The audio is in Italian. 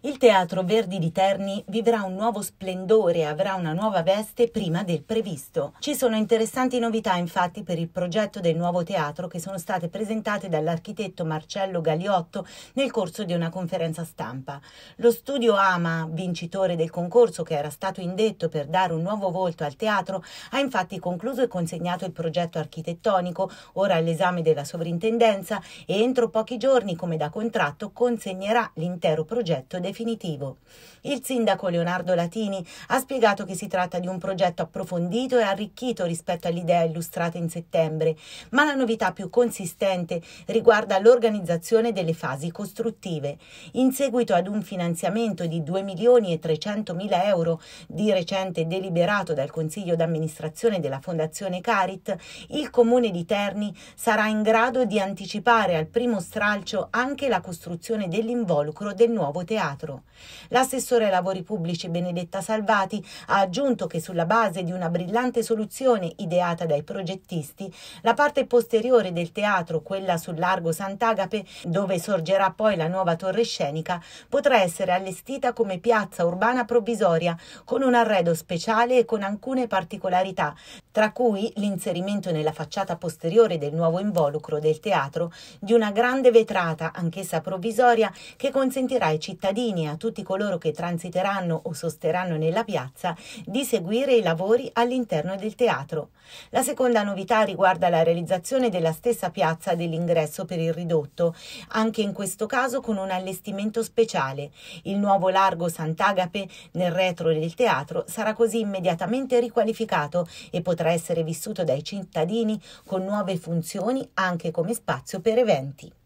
Il Teatro Verdi di Terni vivrà un nuovo splendore e avrà una nuova veste prima del previsto. Ci sono interessanti novità infatti per il progetto del nuovo teatro che sono state presentate dall'architetto Marcello Galiotto nel corso di una conferenza stampa. Lo studio Ama, vincitore del concorso che era stato indetto per dare un nuovo volto al teatro, ha infatti concluso e consegnato il progetto architettonico, ora all'esame della sovrintendenza e entro pochi giorni, come da contratto, consegnerà l'intero progetto definitivo. Il sindaco Leonardo Latini ha spiegato che si tratta di un progetto approfondito e arricchito rispetto all'idea illustrata in settembre, ma la novità più consistente riguarda l'organizzazione delle fasi costruttive. In seguito ad un finanziamento di 2 milioni e 300 mila euro di recente deliberato dal Consiglio d'amministrazione della Fondazione Carit, il Comune di Terni sarà in grado di anticipare al primo stralcio anche la costruzione dell'involucro del nuovo teatro teatro. L'assessore ai lavori pubblici Benedetta Salvati ha aggiunto che sulla base di una brillante soluzione ideata dai progettisti, la parte posteriore del teatro, quella sul largo Sant'Agape, dove sorgerà poi la nuova torre scenica, potrà essere allestita come piazza urbana provvisoria con un arredo speciale e con alcune particolarità, tra cui l'inserimento nella facciata posteriore del nuovo involucro del teatro di una grande vetrata, anch'essa provvisoria, che consentirà ai cittadini cittadini e a tutti coloro che transiteranno o sosterranno nella piazza di seguire i lavori all'interno del teatro. La seconda novità riguarda la realizzazione della stessa piazza dell'ingresso per il ridotto, anche in questo caso con un allestimento speciale. Il nuovo largo Sant'Agape nel retro del teatro sarà così immediatamente riqualificato e potrà essere vissuto dai cittadini con nuove funzioni anche come spazio per eventi.